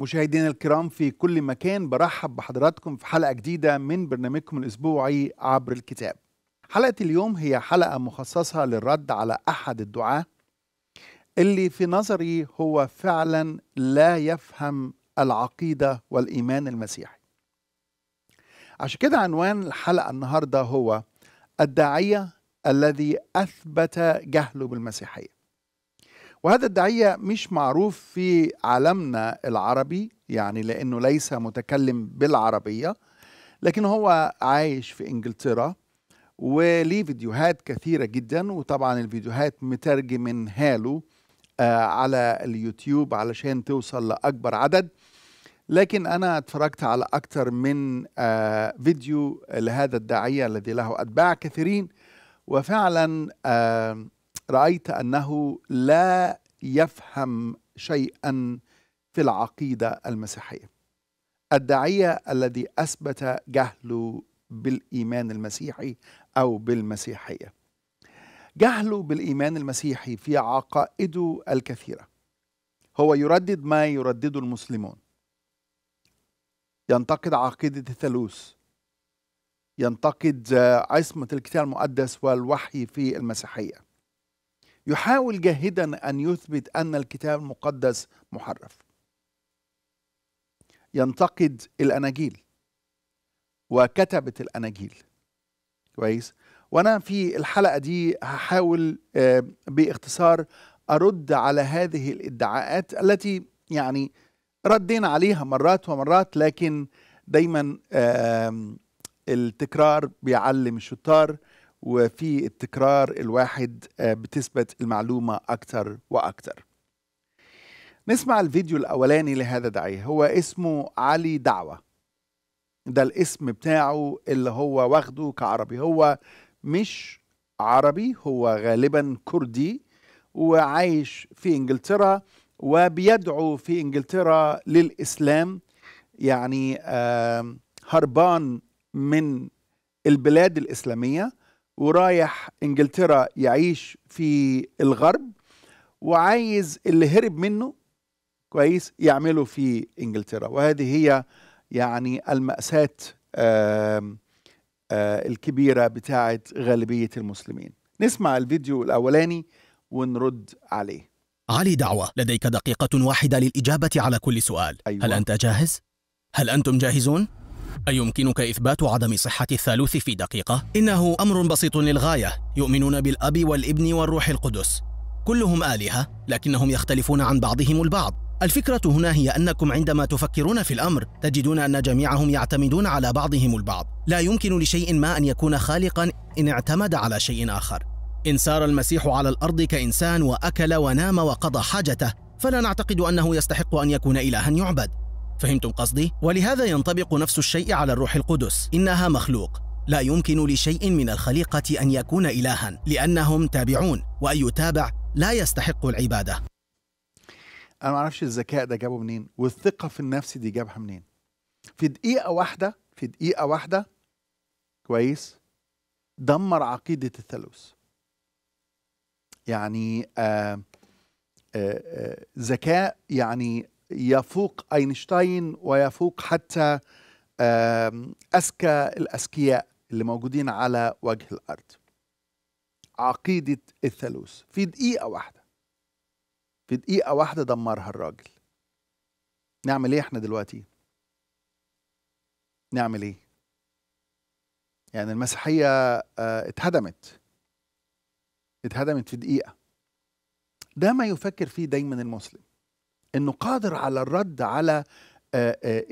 مشاهدينا الكرام في كل مكان برحب بحضراتكم في حلقة جديدة من برنامجكم الأسبوعي عبر الكتاب حلقة اليوم هي حلقة مخصصة للرد على أحد الدعاة اللي في نظري هو فعلا لا يفهم العقيدة والإيمان المسيحي عشان كده عنوان الحلقة النهاردة هو الداعية الذي أثبت جهله بالمسيحية وهذا الداعية مش معروف في عالمنا العربي يعني لأنه ليس متكلم بالعربية لكن هو عايش في إنجلترا وليه فيديوهات كثيرة جدا وطبعا الفيديوهات مترجمينها له آه على اليوتيوب علشان توصل لأكبر عدد لكن أنا اتفرجت على أكثر من آه فيديو لهذا الداعية الذي له أتباع كثيرين وفعلا آه رايت انه لا يفهم شيئا في العقيده المسيحيه الداعيه الذي اثبت جهله بالايمان المسيحي او بالمسيحيه جهله بالايمان المسيحي في عقائده الكثيره هو يردد ما يردده المسلمون ينتقد عقيده الثالوث ينتقد عصمه الكتاب المقدس والوحي في المسيحيه يحاول جاهدا أن يثبت أن الكتاب المقدس محرف ينتقد الأناجيل وكتبة الأناجيل كويس وأنا في الحلقة دي هحاول آه، باختصار أرد على هذه الادعاءات التي يعني ردينا عليها مرات ومرات لكن دايما التكرار بيعلم الشطار وفي التكرار الواحد آه، بتثبت المعلومة أكتر وأكتر نسمع الفيديو الأولاني لهذا دعي هو اسمه علي دعوة ده الاسم بتاعه اللي هو واخده كعربي هو مش عربي هو غالبا كردي وعايش في انجلترا وبيدعو في انجلترا للاسلام يعني هربان من البلاد الاسلاميه ورايح انجلترا يعيش في الغرب وعايز اللي هرب منه كويس يعمله في انجلترا وهذه هي يعني المأساة آآ آآ آه، الكبيرة بتاعة غالبية المسلمين نسمع الفيديو الأولاني ونرد عليه علي دعوة لديك دقيقة واحدة للإجابة على كل سؤال أيوة. هل أنت جاهز؟ هل أنتم جاهزون؟ أيمكنك إثبات عدم صحة الثالوث في دقيقة؟ إنه أمر بسيط للغاية، يؤمنون بالأب والابن والروح القدس. كلهم آلهة، لكنهم يختلفون عن بعضهم البعض. الفكرة هنا هي أنكم عندما تفكرون في الأمر تجدون أن جميعهم يعتمدون على بعضهم البعض. لا يمكن لشيء ما أن يكون خالقا إن اعتمد على شيء آخر. إن سار المسيح على الأرض كإنسان وأكل ونام وقضى حاجته، فلا نعتقد أنه يستحق أن يكون إلها يعبد. فهمتم قصدي؟ ولهذا ينطبق نفس الشيء على الروح القدس إنها مخلوق لا يمكن لشيء من الخليقة أن يكون إلها لأنهم تابعون وأي تابع لا يستحق العبادة أنا ما أعرفش الذكاء ده جابه منين والثقة في النفس دي جابها منين في دقيقة واحدة في دقيقة واحدة كويس دمر عقيدة الثالوث يعني آه آه, آه، ذكاء يعني يفوق اينشتاين ويفوق حتى اذكى الاذكياء اللي موجودين على وجه الارض عقيده الثالوث في دقيقه واحده في دقيقه واحده دمرها الراجل نعمل ايه احنا دلوقتي نعمل ايه يعني المسيحيه آه، اتهدمت اتهدمت في دقيقه ده ما يفكر فيه دايما المسلم انه قادر على الرد على آه، آه،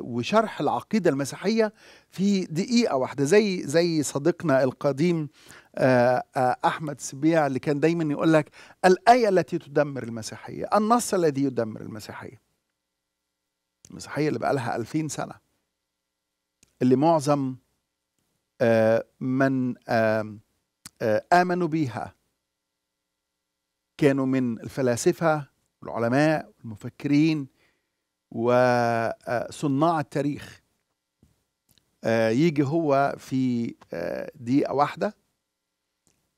وشرح العقيده المسيحيه في دقيقه واحده زي زي صديقنا القديم آه، احمد سبيع اللي كان دايما يقول لك الايه التي تدمر المسيحيه النص الذي يدمر المسيحيه المسيحيه اللي بقى لها 2000 سنه اللي معظم من امنوا بيها كانوا من الفلاسفه والعلماء والمفكرين وصناع التاريخ آه، يجي هو في آه، دقيقة واحدة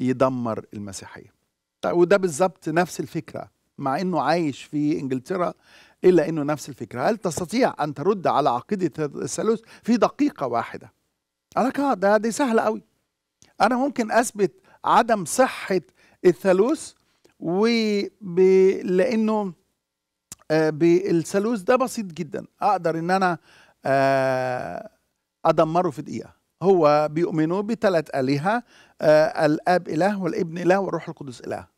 يدمر المسيحية طيب، وده بالظبط نفس الفكرة مع انه عايش في انجلترا الا انه نفس الفكرة هل تستطيع ان ترد على عقيدة الثالوث في دقيقة واحدة انا ده دي سهلة قوي انا ممكن اثبت عدم صحة الثالوث و لانه آه، بالثالوث ده بسيط جدا اقدر ان انا آه، ادمره في دقيقه هو بيؤمنوا بثلاث الهه آه، الاب اله والابن اله والروح القدس اله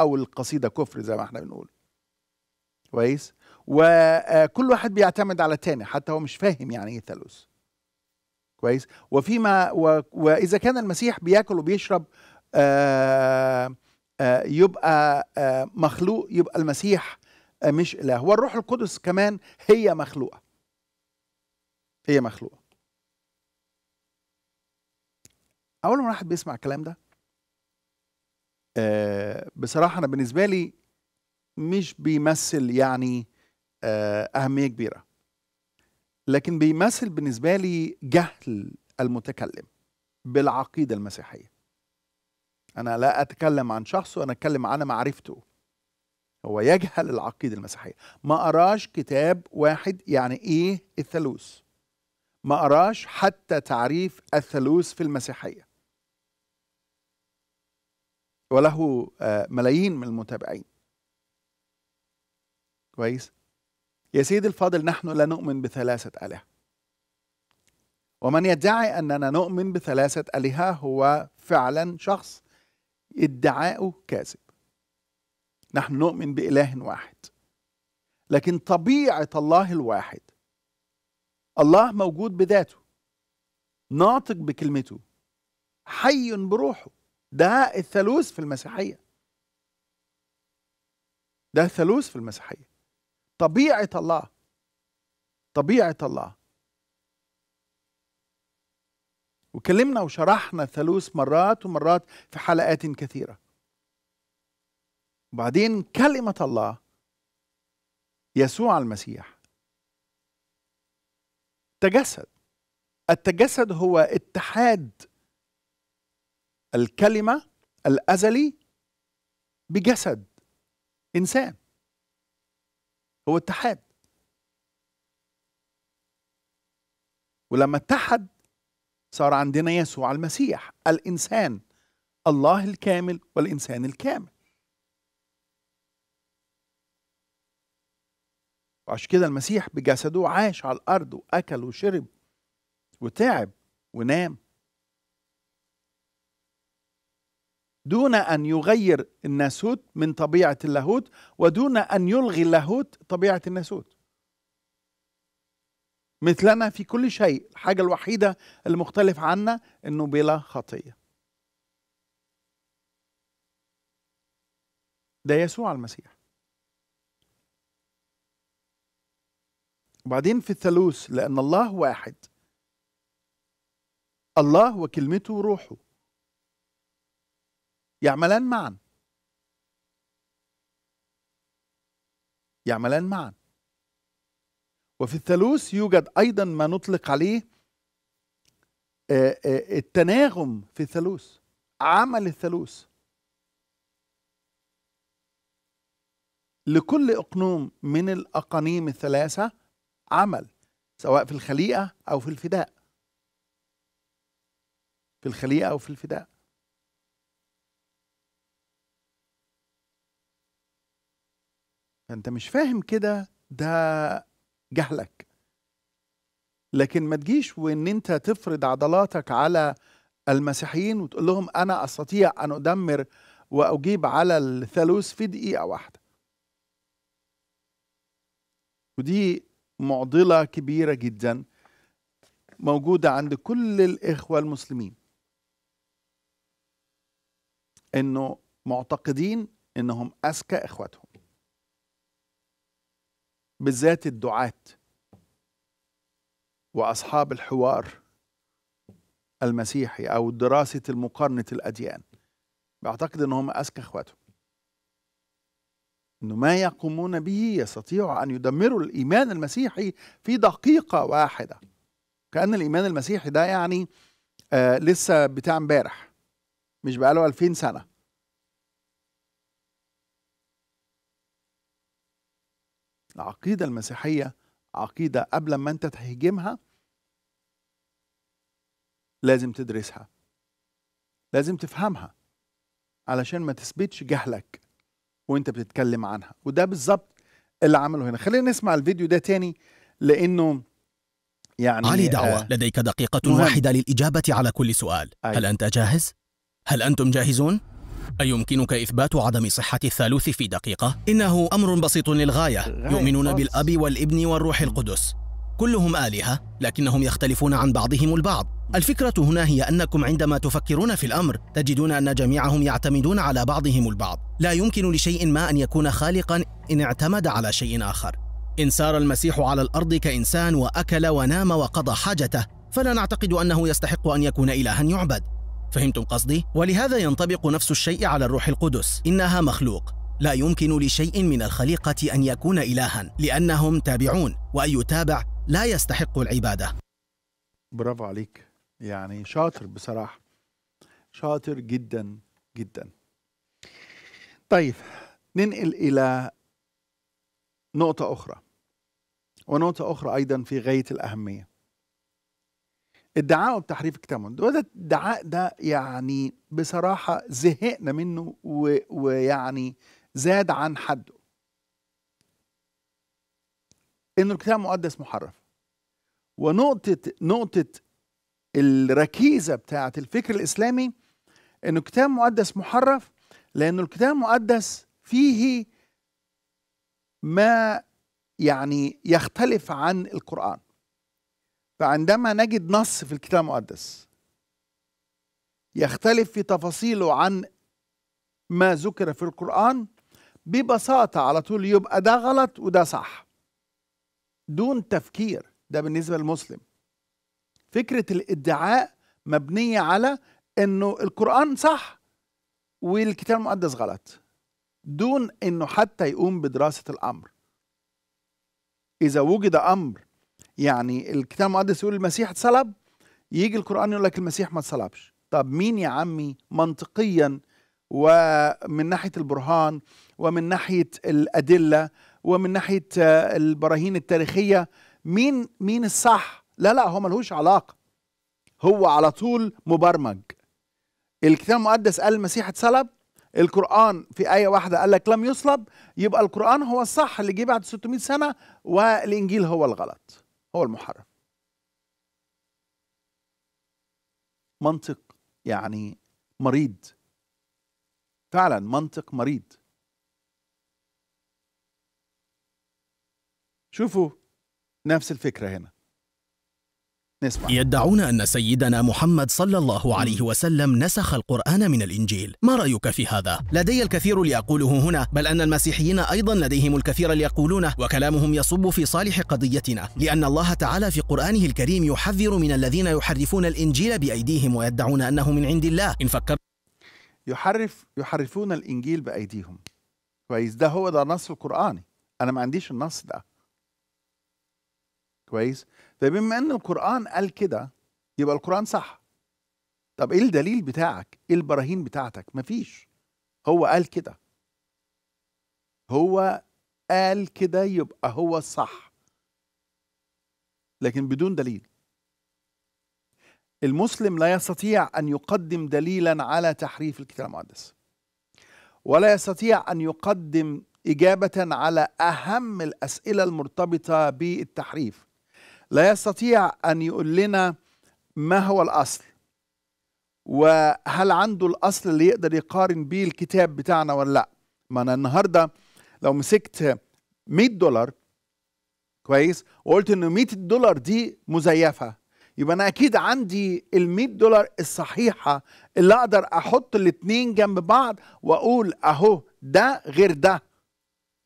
او القصيده كفر زي ما احنا بنقول كويس وكل واحد بيعتمد على الثاني حتى هو مش فاهم يعني ايه ثالوث كويس وفيما واذا كان المسيح بياكل وبيشرب آه آه، يبقى آه، مخلوق يبقى المسيح آه، مش اله والروح القدس كمان هي مخلوقه هي مخلوقه اول ما واحد بيسمع الكلام ده بصراحه انا بالنسبه لي مش بيمثل يعني اهميه كبيره لكن بيمثل بالنسبه لي جهل المتكلم بالعقيده المسيحيه أنا لا أتكلم عن شخصه أنا أتكلم عن معرفته هو يجهل العقيدة المسيحية ما قراش كتاب واحد يعني إيه الثالوث ما قراش حتى تعريف الثالوث في المسيحية وله آه، ملايين من المتابعين كويس يا سيدي الفاضل نحن لا نؤمن بثلاثة آلهة ومن يدعي أننا نؤمن بثلاثة آلهة هو فعلا شخص ادعاؤه كاذب نحن نؤمن بإله واحد لكن طبيعة الله الواحد الله موجود بذاته ناطق بكلمته حي بروحه ده الثالوث في المسيحية ده الثالوث في المسيحية طبيعة الله طبيعة الله وكلمنا وشرحنا الثالوث مرات ومرات في حلقات كثيرة وبعدين كلمة الله يسوع المسيح تجسد التجسد هو اتحاد الكلمة الأزلي بجسد إنسان هو اتحاد ولما اتحد صار عندنا يسوع المسيح الإنسان الله الكامل والإنسان الكامل وعشان كده المسيح بجسده عاش على الأرض وأكل وشرب وتعب ونام دون أن يغير الناسوت من طبيعة اللاهوت ودون أن يلغي اللاهوت طبيعة الناسوت مثلنا في كل شيء الحاجة الوحيدة المختلف عنا أنه بلا خطية ده يسوع المسيح وبعدين في الثالوث لأن الله واحد الله وكلمته روحه يعملان معا يعملان معا وفي الثالوث يوجد ايضا ما نطلق عليه آه، آه، التناغم في الثالوث عمل الثالوث لكل اقنوم من الاقانيم الثلاثه عمل سواء في الخليقه او في الفداء في الخليقه او في الفداء فانت مش فاهم كده ده جهلك لكن ما تجيش وان انت تفرض عضلاتك على المسيحيين وتقول لهم انا استطيع ان ادمر واجيب على الثالوث في دقيقه واحده ودي معضله كبيره جدا موجوده عند كل الاخوه المسلمين انه معتقدين انهم اذكى اخواتهم بالذات الدعاة وأصحاب الحوار المسيحي أو دراسة المقارنة الأديان بعتقد أنهم أذكى إخواتهم أن ما يقومون به يستطيع أن يدمروا الإيمان المسيحي في دقيقة واحدة كأن الإيمان المسيحي ده يعني آه لسه بتاع امبارح مش بقاله 2000 سنة العقيدة المسيحية عقيدة قبل ما أنت تهجمها لازم تدرسها لازم تفهمها علشان ما تثبتش جهلك وانت بتتكلم عنها وده بالظبط اللي عمله هنا خلينا نسمع الفيديو ده تاني لانه يعني علي دعوة آه لديك دقيقة مهم. واحدة للإجابة على كل سؤال أيوة. هل أنت جاهز؟ هل أنتم جاهزون؟ أيمكنك إثبات عدم صحة الثالوث في دقيقة؟ إنه أمر بسيط للغاية يؤمنون بالأب والابن والروح القدس كلهم آلهة لكنهم يختلفون عن بعضهم البعض الفكرة هنا هي أنكم عندما تفكرون في الأمر تجدون أن جميعهم يعتمدون على بعضهم البعض لا يمكن لشيء ما أن يكون خالقا إن اعتمد على شيء آخر إن سار المسيح على الأرض كإنسان وأكل ونام وقضى حاجته فلا نعتقد أنه يستحق أن يكون إلها يعبد فهمتم قصدي؟ ولهذا ينطبق نفس الشيء على الروح القدس إنها مخلوق لا يمكن لشيء من الخليقة أن يكون إلها لأنهم تابعون وأي تابع لا يستحق العبادة برافو عليك يعني شاطر بصراحة شاطر جدا جدا طيب ننقل إلى نقطة أخرى ونقطة أخرى أيضا في غاية الأهمية ادعاء تحريف التمن وده الدعاء ده يعني بصراحه زهقنا منه ويعني زاد عن حده انه الكتاب المقدس محرف ونقطه نقطه الركيزه بتاعه الفكر الاسلامي انه الكتاب المقدس محرف لانه الكتاب المقدس فيه ما يعني يختلف عن القران فعندما نجد نص في الكتاب المقدس يختلف في تفاصيله عن ما ذكر في القرآن ببساطة على طول يبقى ده غلط وده صح دون تفكير ده بالنسبة للمسلم فكرة الادعاء مبنية على انه القرآن صح والكتاب المقدس غلط دون انه حتى يقوم بدراسة الامر اذا وجد امر يعني الكتاب المقدس يقول المسيح اتصلب يجي القرآن يقول لك المسيح ما اتصلبش طب مين يا عمي منطقيا ومن ناحية البرهان ومن ناحية الأدلة ومن ناحية البراهين التاريخية مين مين الصح لا لا هو ملهوش علاقة هو على طول مبرمج الكتاب المقدس قال المسيح اتصلب القرآن في آية واحدة قال لك لم يصلب يبقى القرآن هو الصح اللي جه بعد 600 سنة والإنجيل هو الغلط هو المحرم منطق يعني مريض فعلا منطق مريض شوفوا نفس الفكره هنا نسمع يدعون أن سيدنا محمد صلى الله عليه وسلم نسخ القرآن من الإنجيل ما رأيك في هذا؟ لدي الكثير لأقوله هنا بل أن المسيحيين أيضا لديهم الكثير ليقولونه وكلامهم يصب في صالح قضيتنا لأن الله تعالى في قرآنه الكريم يحذر من الذين يحرفون الإنجيل بأيديهم ويدعون أنه من عند الله إن فكر يحرف يحرفون الإنجيل بأيديهم كويس ده هو ده نص القرآني أنا ما عنديش النص ده كويس فبما ان القران قال كده يبقى القران صح طب ايه الدليل بتاعك ايه البراهين بتاعتك مفيش هو قال كده هو قال كده يبقى هو صح لكن بدون دليل المسلم لا يستطيع ان يقدم دليلا على تحريف الكتاب المقدس ولا يستطيع ان يقدم اجابه على اهم الاسئله المرتبطه بالتحريف لا يستطيع أن يقول لنا ما هو الأصل وهل عنده الأصل اللي يقدر يقارن بيه الكتاب بتاعنا ولا لأ ما أنا النهاردة لو مسكت 100 دولار كويس وقلت إنه 100 دولار دي مزيفة يبقى أنا أكيد عندي ال 100 دولار الصحيحة اللي أقدر أحط الاتنين جنب بعض وأقول أهو ده غير ده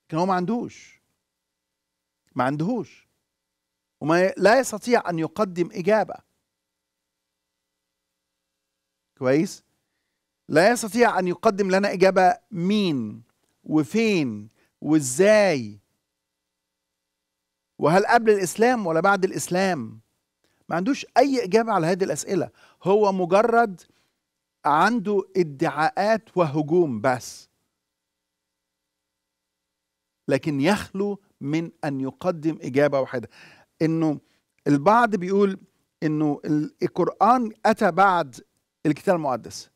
لكن هو ما عندوش ما عندهوش وما لا يستطيع أن يقدم إجابة كويس لا يستطيع أن يقدم لنا إجابة مين وفين وإزاي وهل قبل الإسلام ولا بعد الإسلام ما عندوش أي إجابة على هذه الأسئلة هو مجرد عنده ادعاءات وهجوم بس لكن يخلو من أن يقدم إجابة واحدة انه البعض بيقول انه القران اتى بعد الكتاب المقدس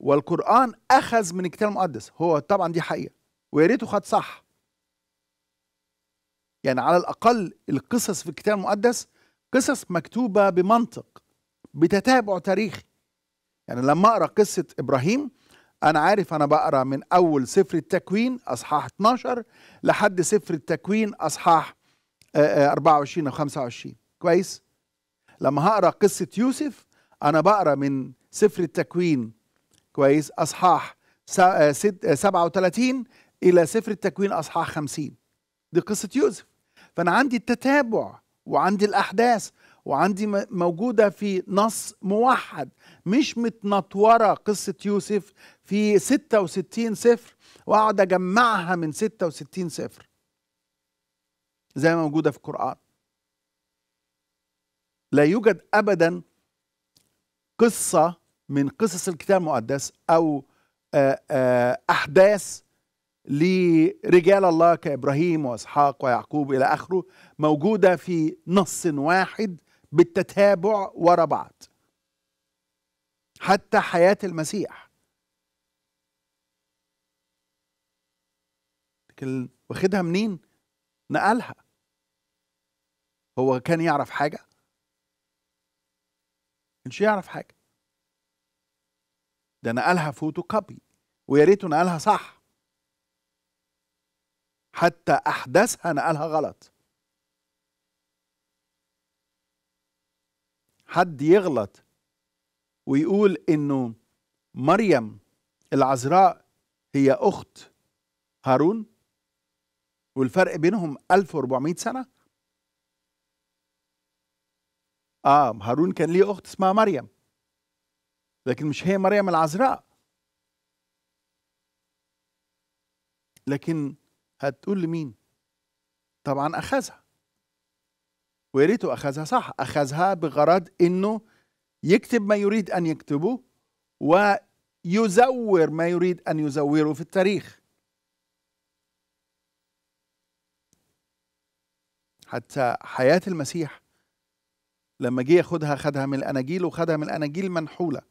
والقران اخذ من الكتاب المقدس هو طبعا دي حقيقه ويا ريته خد صح يعني على الاقل القصص في الكتاب المقدس قصص مكتوبه بمنطق بتتابع تاريخي يعني لما اقرا قصه ابراهيم انا عارف انا بقرا من اول سفر التكوين اصحاح 12 لحد سفر التكوين اصحاح 24 آه، آه، او 25 كويس لما هقرا قصه يوسف انا بقرا من سفر التكوين كويس اصحاح 37 آه، الى سفر التكوين اصحاح 50 دي قصه يوسف فانا عندي التتابع وعندي الاحداث وعندي موجوده في نص موحد مش متنطوره قصه يوسف في 66 سفر واقعد اجمعها من 66 سفر زي ما موجوده في القران لا يوجد ابدا قصه من قصص الكتاب المقدس او آه، آه، احداث لرجال الله كابراهيم واسحاق ويعقوب الى اخره موجوده في نص واحد بالتتابع ورا بعض حتى حياه المسيح لكن واخدها منين نقلها هو كان يعرف حاجه كانش يعرف حاجه ده نقلها فوتو كوبي ويا ريت نقلها صح حتى احداثها نقلها غلط حد يغلط ويقول انه مريم العذراء هي اخت هارون والفرق بينهم 1400 سنه اه هارون كان ليه اخت اسمها مريم لكن مش هي مريم العذراء لكن هتقول لمين طبعا اخذها ويا ريته اخذها صح اخذها بغرض انه يكتب ما يريد ان يكتبه ويزور ما يريد ان يزوره في التاريخ حتى حياه المسيح لما جه ياخدها خدها من الاناجيل وخدها من الاناجيل منحوله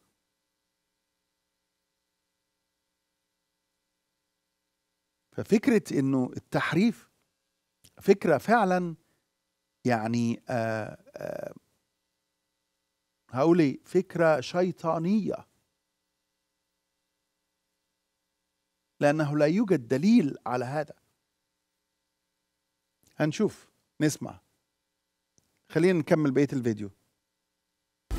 ففكره انه التحريف فكره فعلا يعني آآ آه، آآ آه، هقول ايه فكره شيطانيه لانه لا يوجد دليل على هذا هنشوف نسمع خلينا نكمل بقيه الفيديو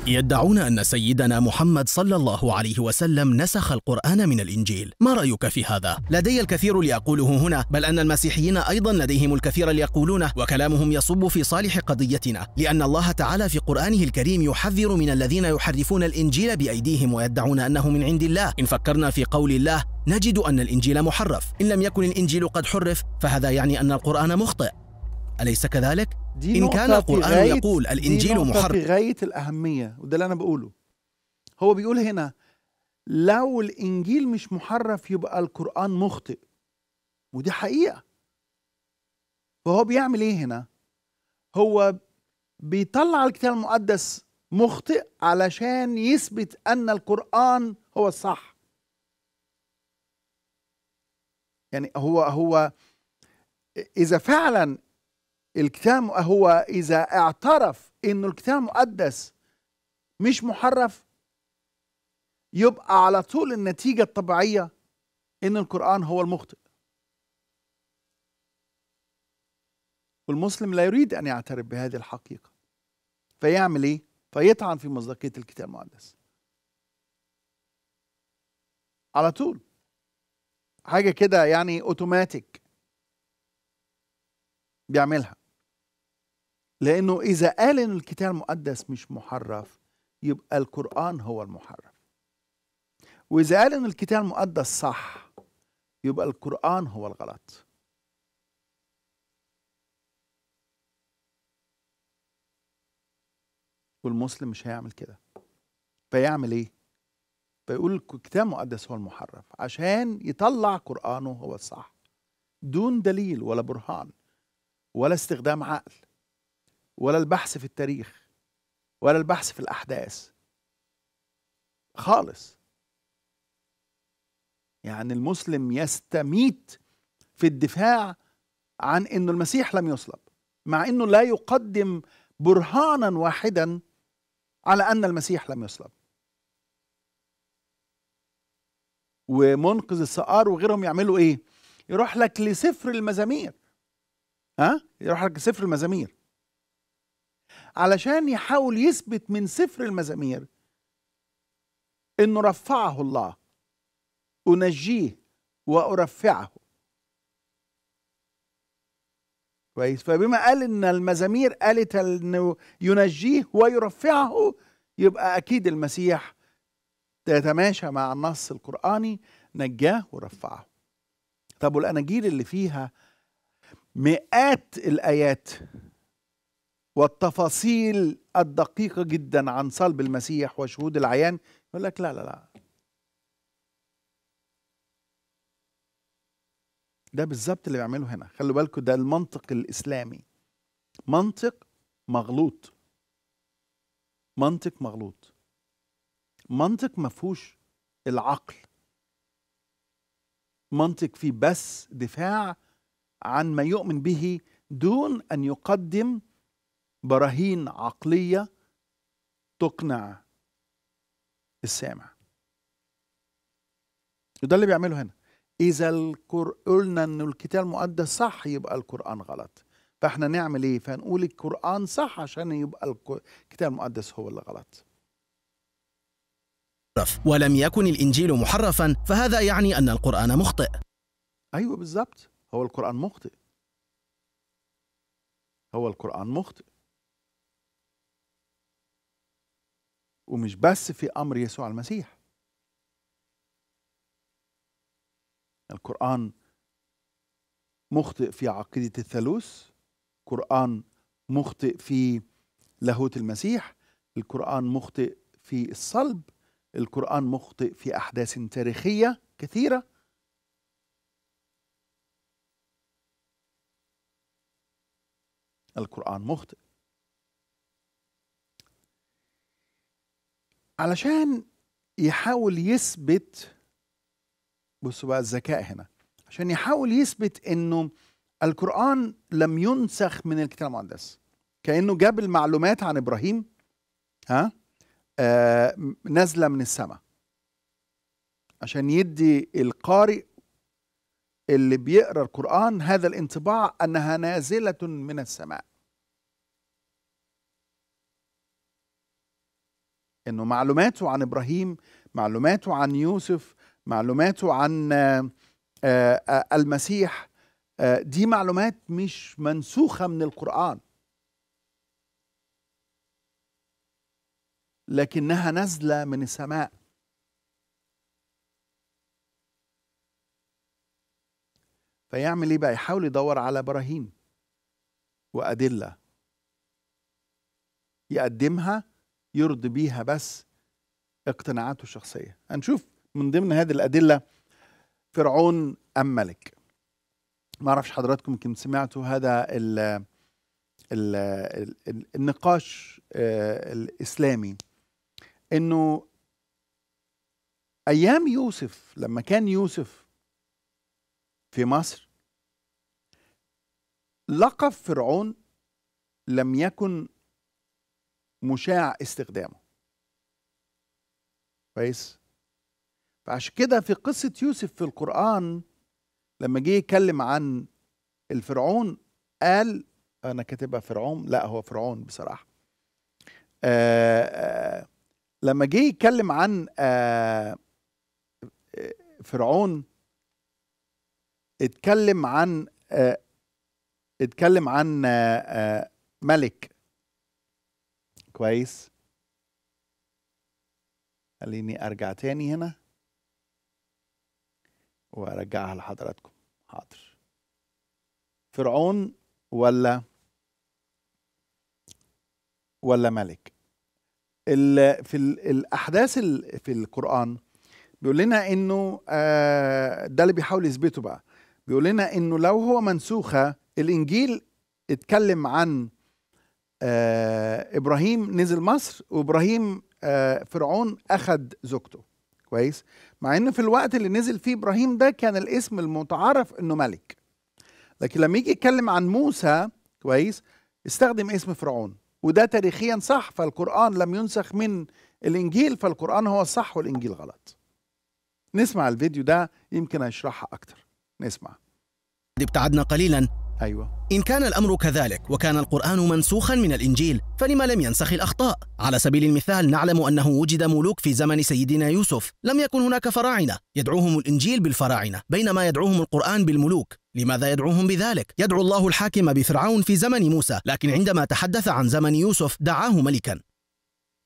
يدعون أن سيدنا محمد صلى الله عليه وسلم نسخ القرآن من الإنجيل ما رأيك في هذا؟ لدي الكثير لأقوله هنا بل أن المسيحيين أيضا لديهم الكثير ليقولونه وكلامهم يصب في صالح قضيتنا لأن الله تعالى في قرآنه الكريم يحذر من الذين يحرفون الإنجيل بأيديهم ويدعون أنه من عند الله إن فكرنا في قول الله نجد أن الإنجيل محرف إن لم يكن الإنجيل قد حرف فهذا يعني أن القرآن مخطئ أليس كذلك؟ دي إن كان القرآن يقول الإنجيل محرم في غاية الأهمية وده اللي أنا بقوله هو بيقول هنا لو الإنجيل مش محرف يبقى القرآن مخطئ ودي حقيقة فهو بيعمل إيه هنا؟ هو بيطلع الكتاب المقدس مخطئ علشان يثبت أن القرآن هو الصح يعني هو هو إذا فعلا الكتاب هو إذا اعترف إنه الكتاب مقدس مش محرف يبقى على طول النتيجة الطبيعية إن القرآن هو المخطئ والمسلم لا يريد أن يعترف بهذه الحقيقة فيعمل إيه؟ فيطعن في مصداقية الكتاب المقدس على طول حاجة كده يعني أوتوماتيك بيعملها لأنه إذا قال إن الكتاب المقدس مش محرف يبقى القرآن هو المحرف وإذا قال إن الكتاب المقدس صح يبقى القرآن هو الغلط والمسلم مش هيعمل كده فيعمل ايه فيقول الكتاب المقدس هو المحرف عشان يطلع قرآنه هو الصح دون دليل ولا برهان ولا استخدام عقل ولا البحث في التاريخ ولا البحث في الأحداث خالص يعني المسلم يستميت في الدفاع عن أن المسيح لم يصلب مع أنه لا يقدم برهانا واحدا على أن المسيح لم يصلب ومنقذ السقار وغيرهم يعملوا ايه يروح لك لسفر المزامير ها يروح لك لسفر المزامير علشان يحاول يثبت من سفر المزامير انه رفعه الله انجيه وارفعه كويس فبما قال ان المزامير قالت انه ينجيه ويرفعه يبقى اكيد المسيح تتماشى مع النص القراني نجاه ورفعه طب والاناجيل اللي فيها مئات الايات والتفاصيل الدقيقة جدا عن صلب المسيح وشهود العيان يقول لك لا لا لا ده بالظبط اللي بيعمله هنا خلوا بالكم ده المنطق الإسلامي منطق مغلوط منطق مغلوط منطق ما فيهوش العقل منطق فيه بس دفاع عن ما يؤمن به دون أن يقدم براهين عقليه تقنع السامع وده اللي بيعمله هنا اذا القر... قلنا ان الكتاب المقدس صح يبقى القران غلط فاحنا نعمل ايه فنقول القران صح عشان يبقى الكتاب المقدس هو اللي غلط ولم يكن الانجيل محرفا فهذا يعني ان القران مخطئ ايوه بالظبط هو القران مخطئ هو القران مخطئ ومش بس في امر يسوع المسيح القران مخطئ في عقيده الثالوث القران مخطئ في لاهوت المسيح القران مخطئ في الصلب القران مخطئ في احداث تاريخيه كثيره القرآن مخطئ علشان يحاول يثبت بصوا بقى الذكاء هنا عشان يحاول يثبت انه القرآن لم ينسخ من الكتاب المقدس كأنه جاب المعلومات عن إبراهيم ها آه نازلة من السماء عشان يدي القارئ اللي بيقرا القرآن هذا الانطباع أنها نازلة من السماء انه معلوماته عن ابراهيم معلوماته عن يوسف معلوماته عن آه، آه، آه، المسيح دي معلومات مش منسوخه من القران لكنها نازله من السماء فيعمل ايه بقى يحاول يدور على براهين وادله يقدمها يرضي بيها بس اقتناعاته الشخصيه هنشوف من ضمن هذه الادله فرعون ام ملك ما اعرفش حضراتكم يمكن سمعتوا هذا الـ الـ الـ النقاش آه، الاسلامي انه ايام يوسف لما كان يوسف في مصر لقب فرعون لم يكن مشاع استخدامه كويس فعشان كده في قصة يوسف في القرآن لما جه يتكلم عن الفرعون قال أنا كاتبها فرعون لا هو فرعون بصراحة آآ آه، آآ آه، لما جه يتكلم عن آه، فرعون اتكلم عن اتكلم عن ملك كويس خليني ارجع تاني هنا وارجعها لحضراتكم حاضر فرعون ولا ولا ملك ال في الاحداث ال في القران بيقول لنا انه آه، ده اللي بيحاول يثبته بقى بيقول لنا انه لو هو منسوخه الانجيل اتكلم عن آه ابراهيم نزل مصر وابراهيم آه فرعون اخذ زوجته كويس مع انه في الوقت اللي نزل فيه ابراهيم ده كان الاسم المتعارف انه ملك لكن لما يجي يتكلم عن موسى كويس استخدم اسم فرعون وده تاريخيا صح فالقران لم ينسخ من الانجيل فالقران هو الصح والانجيل غلط نسمع الفيديو ده يمكن هيشرحها اكتر نسمع ابتعدنا قليلا أيوة إن كان الأمر كذلك وكان القرآن منسوخا من الإنجيل فلما لم ينسخ الأخطاء؟ على سبيل المثال نعلم أنه وجد ملوك في زمن سيدنا يوسف لم يكن هناك فراعنة يدعوهم الإنجيل بالفراعنة بينما يدعوهم القرآن بالملوك لماذا يدعوهم بذلك؟ يدعو الله الحاكم بفرعون في زمن موسى لكن عندما تحدث عن زمن يوسف دعاه ملكا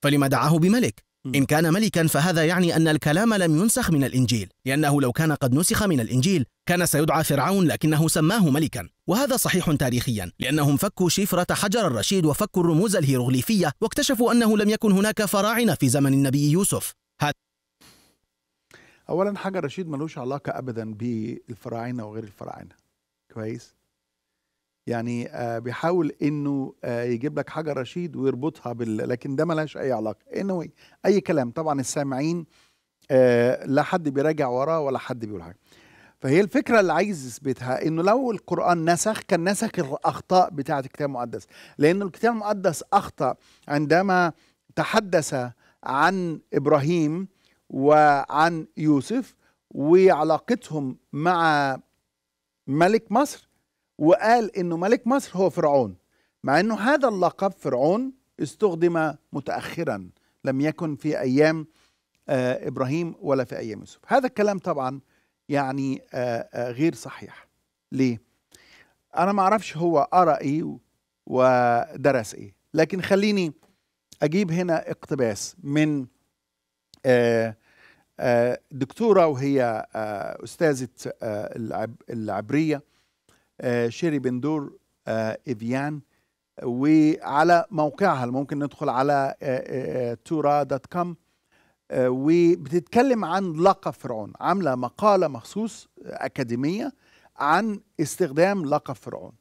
فلما دعاه بملك؟ إن كان ملكا فهذا يعني أن الكلام لم ينسخ من الإنجيل لأنه لو كان قد نسخ من الإنجيل كان سيدعى فرعون لكنه سماه ملكا وهذا صحيح تاريخيا لأنهم فكوا شفرة حجر الرشيد وفكوا الرموز الهيروغليفية واكتشفوا أنه لم يكن هناك فراعنة في زمن النبي يوسف أولا حجر الرشيد ملوش علاقة أبدا بالفراعنة وغير الفراعنة كويس يعني آه، بيحاول انه آه، يجيب لك حاجه رشيد ويربطها بال لكن ده ملهاش اي علاقه anyway اي كلام طبعا السامعين آه، لا حد بيراجع وراه ولا حد بيقول حاجه فهي الفكره اللي عايز يثبتها انه لو القران نسخ كان نسخ الاخطاء بتاعه الكتاب المقدس لانه الكتاب المقدس اخطا عندما تحدث عن ابراهيم وعن يوسف وعلاقتهم مع ملك مصر وقال انه ملك مصر هو فرعون مع انه هذا اللقب فرعون استخدم متاخرا لم يكن في ايام آه ابراهيم ولا في ايام يوسف هذا الكلام طبعا يعني آه آه غير صحيح ليه انا ما اعرفش هو قرا ايه ودرس ايه لكن خليني اجيب هنا اقتباس من آه، آه، دكتوره وهي آه، استاذه العبريه آه، شيري بندور إيفيان آه، وعلى موقعها اللي ممكن ندخل على آه، تورا دوت كوم وبتتكلم عن لقب فرعون عاملة مقالة مخصوص أكاديمية عن استخدام لقب فرعون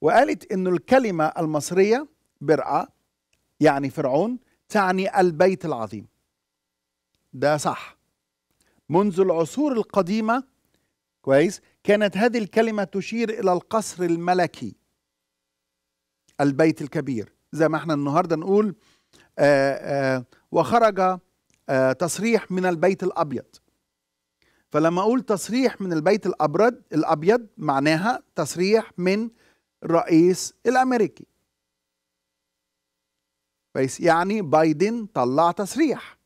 وقالت أن الكلمة المصرية برأة يعني فرعون تعني البيت العظيم ده صح منذ العصور القديمة كويس كانت هذه الكلمة تشير إلى القصر الملكي البيت الكبير زي ما احنا النهاردة نقول آآ آه، آآ آه، وخرج آآ آه، تصريح من البيت الأبيض فلما أقول تصريح من البيت الأبرد الأبيض معناها تصريح من الرئيس الأمريكي كويس يعني بايدن طلع تصريح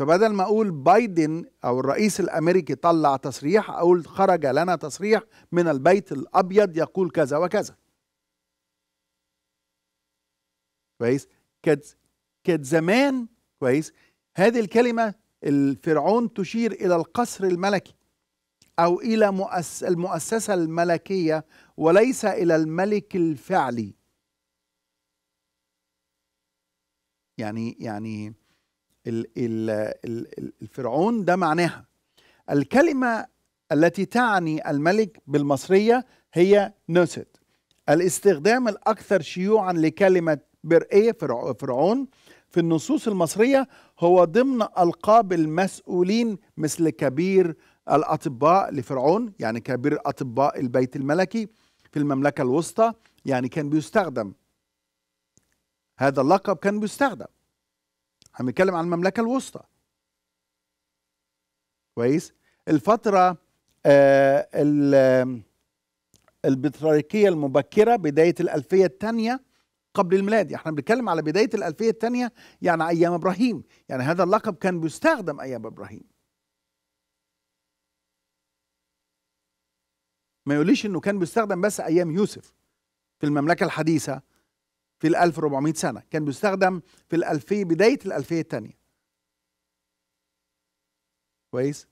فبدل ما اقول بايدن او الرئيس الامريكي طلع تصريح اقول خرج لنا تصريح من البيت الابيض يقول كذا وكذا كويس كانت كانت زمان كويس هذه الكلمه الفرعون تشير الى القصر الملكي او الى مؤس المؤسسه الملكيه وليس الى الملك الفعلي يعني يعني الفرعون ده معناها الكلمة التي تعني الملك بالمصرية هي نوست الاستخدام الأكثر شيوعا لكلمة برئية فرعون في النصوص المصرية هو ضمن ألقاب المسؤولين مثل كبير الأطباء لفرعون يعني كبير أطباء البيت الملكي في المملكة الوسطى يعني كان بيستخدم هذا اللقب كان بيستخدم احنا بنتكلم عن المملكه الوسطى كويس الفتره آه البطريركيه المبكره بدايه الالفيه الثانيه قبل الميلاد يعني احنا بنتكلم على بدايه الالفيه الثانيه يعني ايام ابراهيم يعني هذا اللقب كان بيستخدم ايام ابراهيم ما يقوليش انه كان بيستخدم بس ايام يوسف في المملكه الحديثه في ال 1400 سنة كان بيستخدم في الألفية بداية الألفية الثانية كويس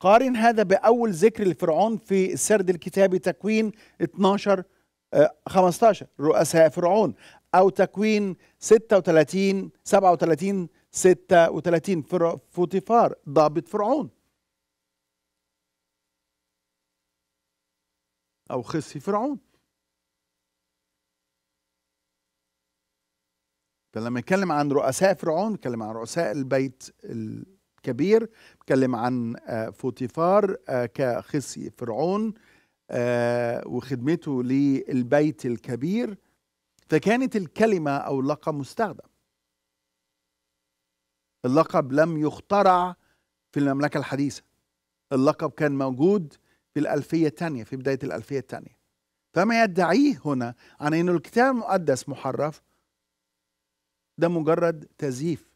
قارن هذا بأول ذكر لفرعون في السرد الكتابي تكوين 12 15 آه، رؤساء فرعون أو تكوين 36 37 36 فوتيفار ضابط فرعون أو خصي فرعون فلما يتكلم عن رؤساء فرعون بيتكلم عن رؤساء البيت الكبير بيتكلم عن آه، فوتيفار آه، كخصي فرعون آه، وخدمته للبيت الكبير فكانت الكلمة أو اللقب مستخدم اللقب لم يخترع في المملكة الحديثة اللقب كان موجود في الألفية الثانية في بداية الألفية الثانية فما يدعيه هنا عن أن الكتاب المقدس محرف ده مجرد تزييف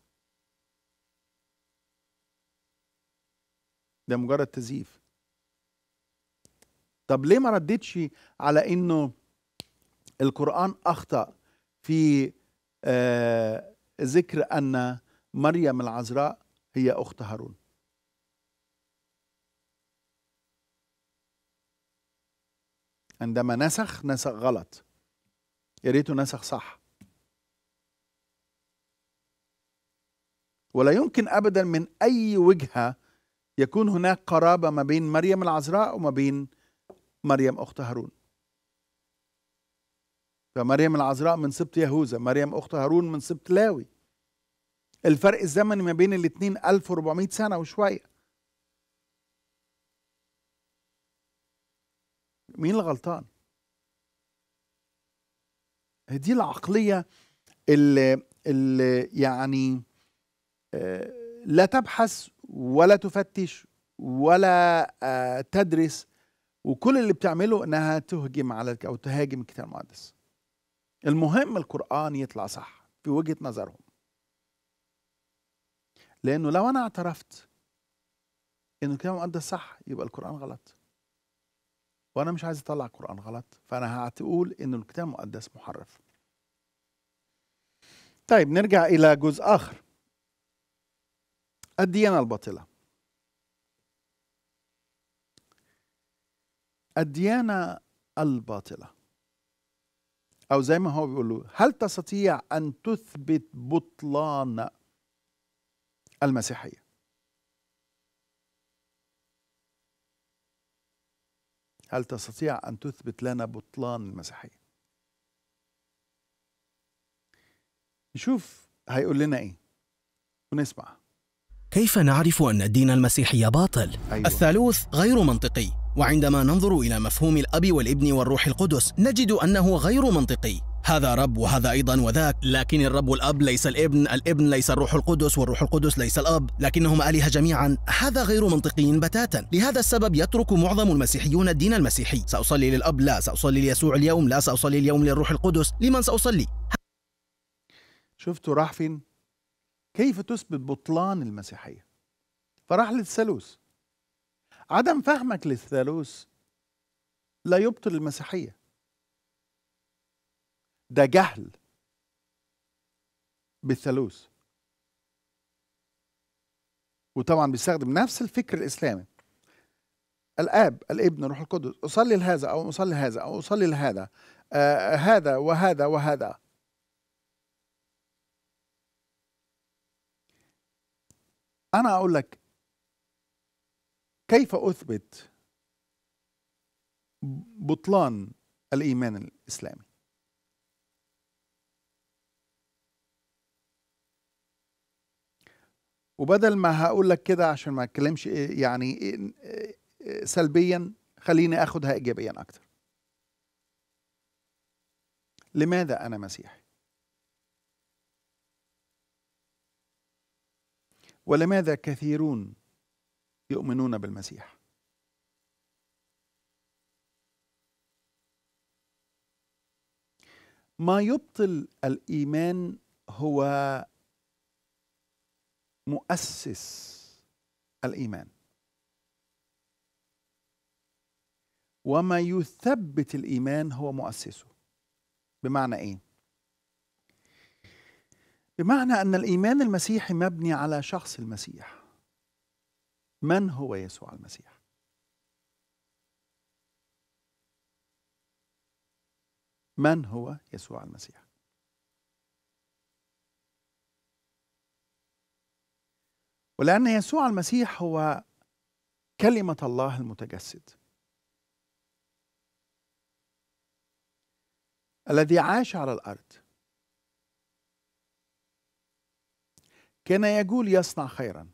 ده مجرد تزييف طب ليه ما ردتش على انه القران اخطا في آه ذكر ان مريم العذراء هي اخت هارون عندما نسخ نسخ غلط يا ريته نسخ صح ولا يمكن ابدا من اي وجهه يكون هناك قرابه ما بين مريم العذراء وما بين مريم اخت هارون فمريم العذراء من سبط يهوذا مريم اخت هارون من سبط لاوي الفرق الزمني ما بين الاثنين 1400 سنه وشويه مين الغلطان دي العقليه اللي, اللي يعني لا تبحث ولا تفتش ولا آه، تدرس وكل اللي بتعمله انها تهجم على او تهاجم الكتاب المقدس المهم القران يطلع صح في وجهه نظرهم لانه لو انا اعترفت ان الكتاب المقدس صح يبقى القران غلط وانا مش عايز اطلع القران غلط فانا هتقول ان الكتاب المقدس محرف طيب نرجع الى جزء اخر الديانة الباطلة الديانة الباطلة أو زي ما هو بيقول هل تستطيع أن تثبت بطلان المسيحية هل تستطيع أن تثبت لنا بطلان المسيحية نشوف هيقول لنا إيه ونسمع كيف نعرف أن الدين المسيحي باطل؟ أيوة. الثالوث غير منطقي وعندما ننظر إلى مفهوم الأب والابن والروح القدس نجد أنه غير منطقي هذا رب وهذا أيضا وذاك لكن الرب الأب ليس الابن الابن ليس الروح القدس والروح القدس ليس الأب لكنهم آلهة جميعا هذا غير منطقي بتاتا لهذا السبب يترك معظم المسيحيون الدين المسيحي سأصلي للأب لا سأصلي ليسوع اليوم لا سأصلي اليوم للروح القدس لمن سأصلي شفتوا راح فين كيف تثبت بطلان المسيحية فراح للثالوث عدم فهمك للثالوث لا يبطل المسيحية ده جهل بالثالوث وطبعا بيستخدم نفس الفكر الإسلامي الآب الابن الروح القدس أصلي لهذا أو أصلي لهذا أو أصلي لهذا آه هذا وهذا وهذا انا اقول لك كيف اثبت بطلان الايمان الاسلامي وبدل ما هقول لك كده عشان ما اتكلمش إيه، يعني إيه، إيه، سلبيا خليني اخدها ايجابيا اكتر لماذا انا مسيحي ولماذا كثيرون يؤمنون بالمسيح ما يبطل الايمان هو مؤسس الايمان وما يثبت الايمان هو مؤسسه بمعنى ايه بمعنى ان الايمان المسيحي مبني على شخص المسيح من هو يسوع المسيح من هو يسوع المسيح ولأن يسوع المسيح هو كلمة الله المتجسد الذي عاش على الأرض كان يجول يصنع خيرا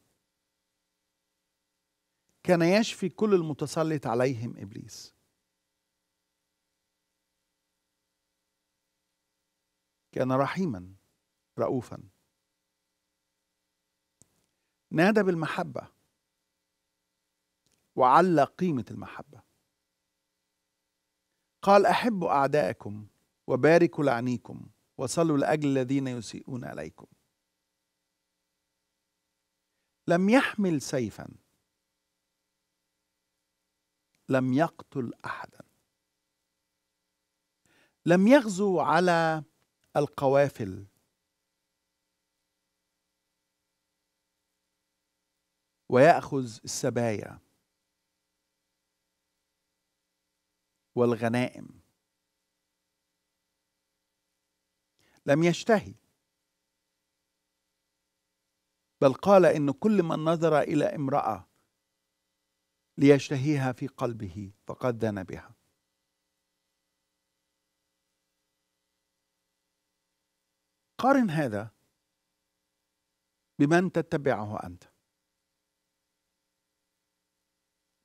كان يشفي كل المتسلط عليهم ابليس كان رحيما رؤوفا نادى بالمحبه وعلى قيمه المحبه قال احبوا اعداءكم وباركوا لعنيكم وصلوا لاجل الذين يسيئون اليكم لم يحمل سيفا لم يقتل احدا لم يغزو على القوافل وياخذ السبايا والغنائم لم يشتهي بل قال إن كل من نظر إلى امرأة ليشتهيها في قلبه فقد دنا بها قارن هذا بمن تتبعه أنت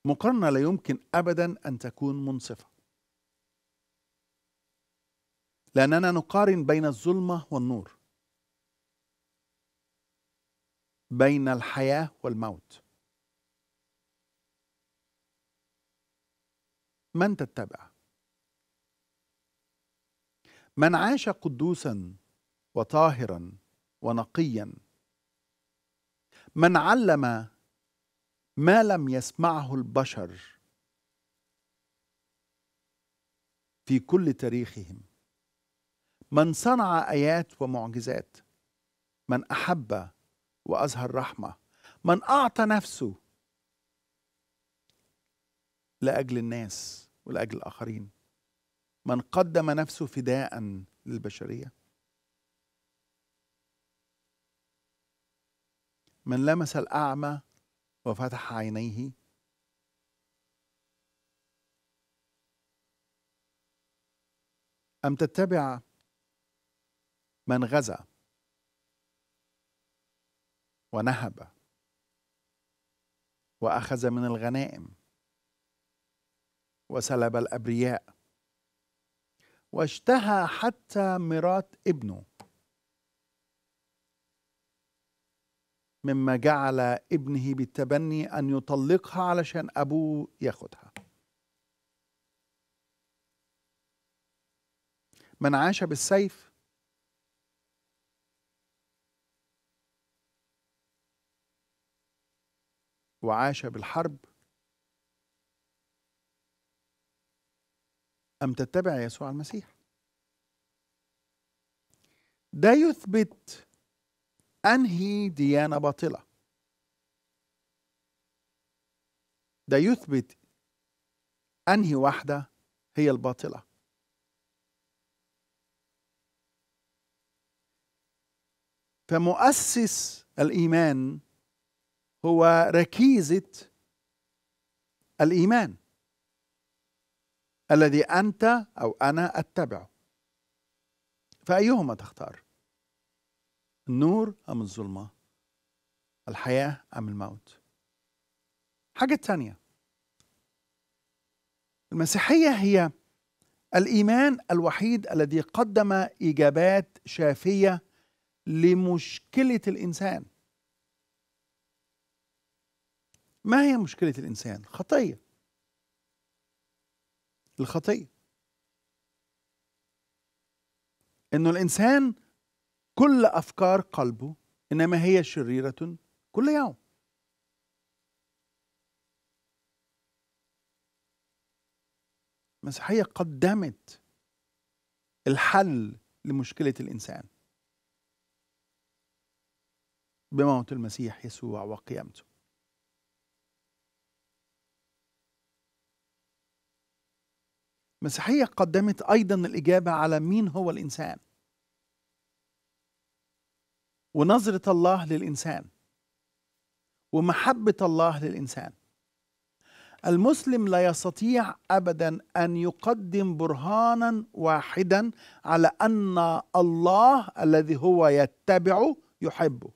مقارنة لا يمكن أبدا أن تكون منصفة لأننا نقارن بين الظلمة والنور بين الحياه والموت من تتبع من عاش قدوسا وطاهرا ونقيا من علم ما لم يسمعه البشر في كل تاريخهم من صنع ايات ومعجزات من احب وأظهر رحمة من أعطى نفسه لأجل الناس ولأجل الآخرين من قدم نفسه فداء للبشرية من لمس الأعمى وفتح عينيه أم تتبع من غزا ونهب واخذ من الغنائم وسلب الابرياء واشتهى حتى مرات ابنه مما جعل ابنه بالتبني ان يطلقها علشان ابوه ياخدها من عاش بالسيف وعاش بالحرب أم تتبع يسوع المسيح ده يثبت أنهي ديانة باطلة ده يثبت أنهي واحدة هي الباطلة فمؤسس الإيمان هو ركيزة الإيمان الذي أنت أو أنا أتبعه فأيهما تختار النور أم الظلمة الحياة أم الموت حاجة تانية المسيحية هي الإيمان الوحيد الذي قدم إجابات شافية لمشكلة الإنسان ما هي مشكلة الإنسان؟ الخطية الخطية إنه الإنسان كل أفكار قلبه إنما هي شريرة كل يوم المسيحية قدمت الحل لمشكلة الإنسان بموت المسيح يسوع وقيامته المسيحية قدمت أيضا الإجابة على مين هو الإنسان ونظرة الله للإنسان ومحبة الله للإنسان المسلم لا يستطيع ابدا ان يقدم برهانا واحدا على ان الله الذي هو يتبعه يحبه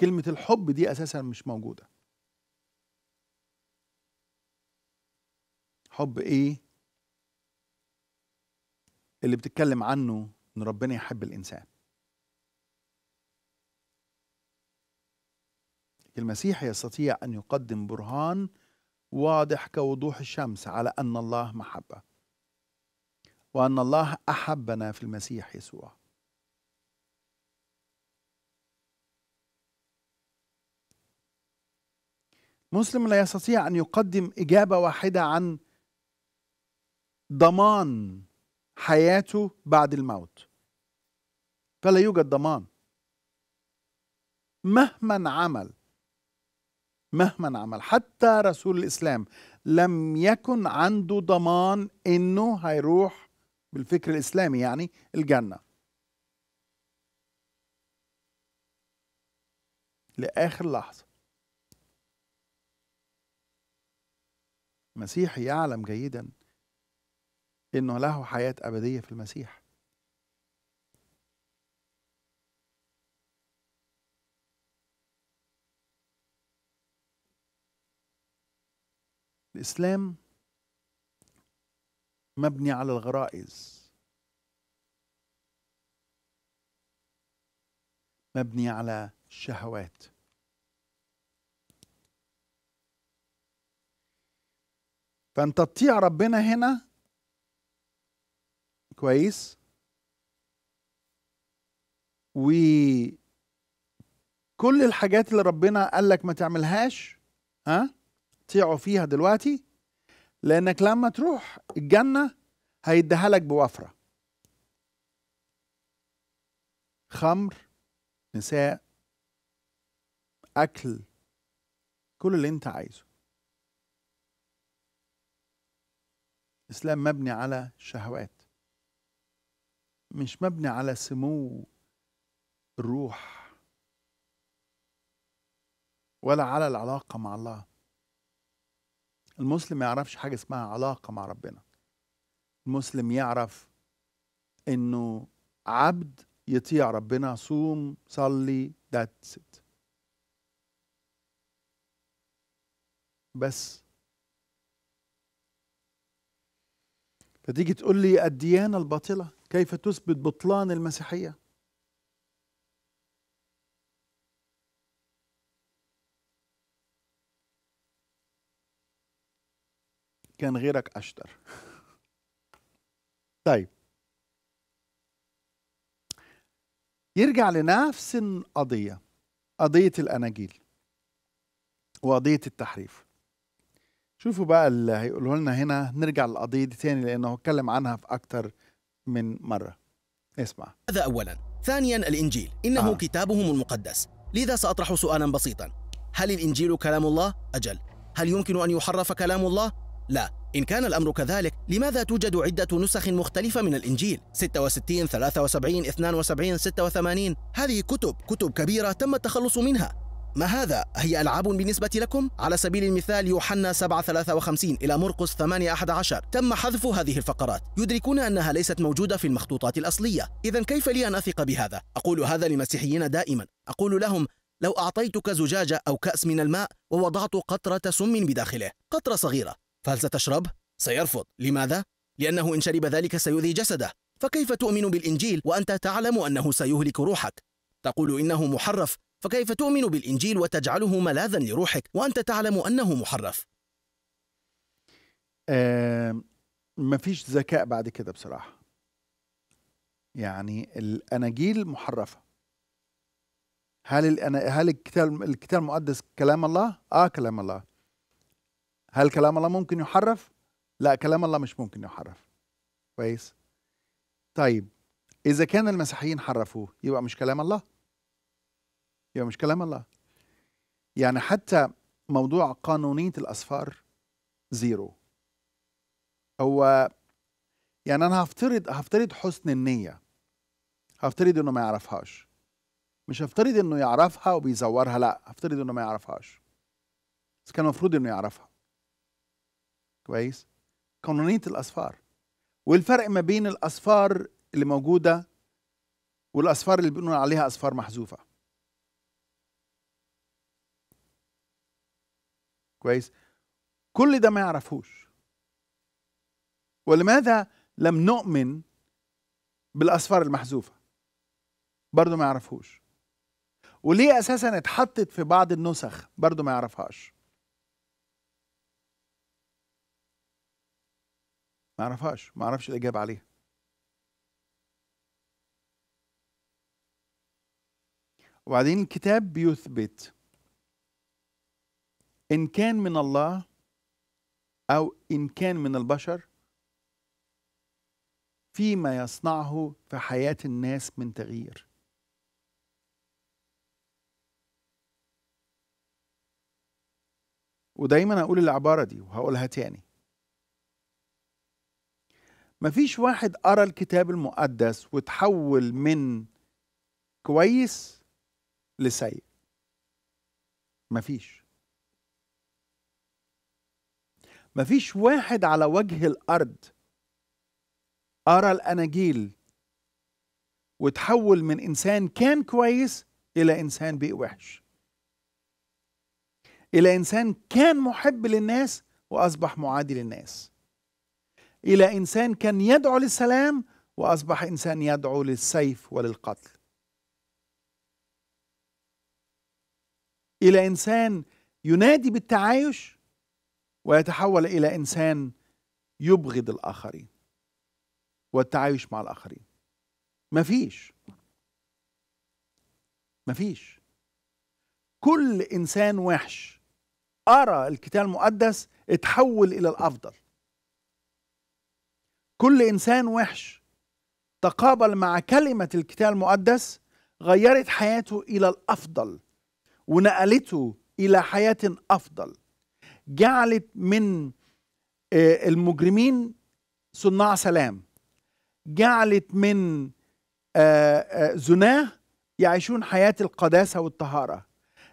كلمه الحب دي اساسا مش موجوده حب ايه اللي بتتكلم عنه ان ربنا يحب الانسان المسيح يستطيع ان يقدم برهان واضح كوضوح الشمس على ان الله محبه وان الله احبنا في المسيح يسوع مسلم لا يستطيع ان يقدم اجابه واحده عن ضمان حياته بعد الموت فلا يوجد ضمان مهما عمل مهما عمل حتى رسول الاسلام لم يكن عنده ضمان انه هيروح بالفكر الاسلامي يعني الجنه لاخر لحظه المسيح يعلم جيدا إنه له حياة أبدية في المسيح الإسلام مبني على الغرائز مبني على الشهوات فأنت تطيع ربنا هنا كويس وكل الحاجات اللي ربنا قال لك ما تعملهاش ها طيعوا فيها دلوقتي لانك لما تروح الجنه هيديها لك بوفره خمر نساء اكل كل اللي انت عايزه الاسلام مبني على شهوات مش مبني على سمو الروح ولا على العلاقه مع الله المسلم ما يعرفش حاجه اسمها علاقه مع ربنا المسلم يعرف انه عبد يطيع ربنا صوم صلي ذاتس بس فتيجي تقول لي الديانة الباطلة كيف تثبت بطلان المسيحية كان غيرك أشطر طيب يرجع لنفس القضية قضية الأناجيل وقضية التحريف شوفوا بقى اللي هيقوله لنا هنا نرجع للقضية دي تاني لأنه اتكلم عنها في أكتر من مرة اسمع هذا أولا ثانيا الإنجيل إنه آه. كتابهم المقدس لذا سأطرح سؤالا بسيطا هل الإنجيل كلام الله؟ أجل هل يمكن أن يحرف كلام الله؟ لا إن كان الأمر كذلك لماذا توجد عدة نسخ مختلفة من الإنجيل 66 73 72 86 هذه كتب كتب كبيرة تم التخلص منها ما هذا؟ هي ألعاب بالنسبة لكم؟ على سبيل المثال يوحنا 7:53 إلى مرقس 8:11 تم حذف هذه الفقرات يدركون أنها ليست موجودة في المخطوطات الأصلية إذا كيف لي أن أثق بهذا؟ أقول هذا للمسيحيين دائما أقول لهم لو أعطيتك زجاجة أو كأس من الماء ووضعت قطرة سم بداخله قطرة صغيرة فهل ستشرب؟ سيرفض لماذا؟ لأنه إن شرب ذلك سيؤذي جسده فكيف تؤمن بالإنجيل وأنت تعلم أنه سيهلك روحك؟ تقول إنه محرف فكيف تؤمن بالإنجيل وتجعله ملاذا لروحك وأنت تعلم أنه محرف؟ آه فيش ذكاء بعد كده بصراحة يعني الأناجيل محرفة هل الأنا... هل الكتاب الكتاب المقدس كلام الله؟ اه كلام الله. هل كلام الله ممكن يحرف؟ لا كلام الله مش ممكن يحرف. كويس؟ طيب إذا كان المسيحيين حرفوه يبقى مش كلام الله. يبقى مش كلام الله يعني حتى موضوع قانونية الأسفار زيرو هو يعني أنا هفترض هفترض حسن النية هفترض إنه ما يعرفهاش مش هفترض إنه يعرفها وبيزورها لا هفترض إنه ما يعرفهاش بس كان المفروض إنه يعرفها كويس قانونية الأسفار والفرق ما بين الأسفار اللي موجودة والأسفار اللي بيقولوا عليها أسفار محذوفة كويس كل ده ما يعرفوش ولماذا لم نؤمن بالأسفار المحذوفة برضو ما يعرفوش وليه أساسا اتحطت في بعض النسخ برضو ما يعرفهاش ما يعرفهاش ما يعرفش الإجابة عليها وبعدين الكتاب بيثبت إن كان من الله أو إن كان من البشر فيما يصنعه في حياة الناس من تغيير ودايما أقول العبارة دي وهقولها تاني مفيش واحد قرا الكتاب المقدس وتحول من كويس لسيء مفيش مفيش واحد على وجه الارض ارى الاناجيل وتحول من انسان كان كويس الى انسان بقي وحش الى انسان كان محب للناس واصبح معادي للناس الى انسان كان يدعو للسلام واصبح انسان يدعو للسيف وللقتل الى انسان ينادي بالتعايش ويتحول الى انسان يبغض الاخرين والتعايش مع الاخرين مفيش مفيش كل انسان وحش ارى الكتاب المقدس اتحول الى الافضل كل انسان وحش تقابل مع كلمه الكتاب المقدس غيرت حياته الى الافضل ونقلته الى حياه افضل جعلت من آه، المجرمين صناع سلام جعلت من آه، آه، زناه يعيشون حياة القداسة والطهارة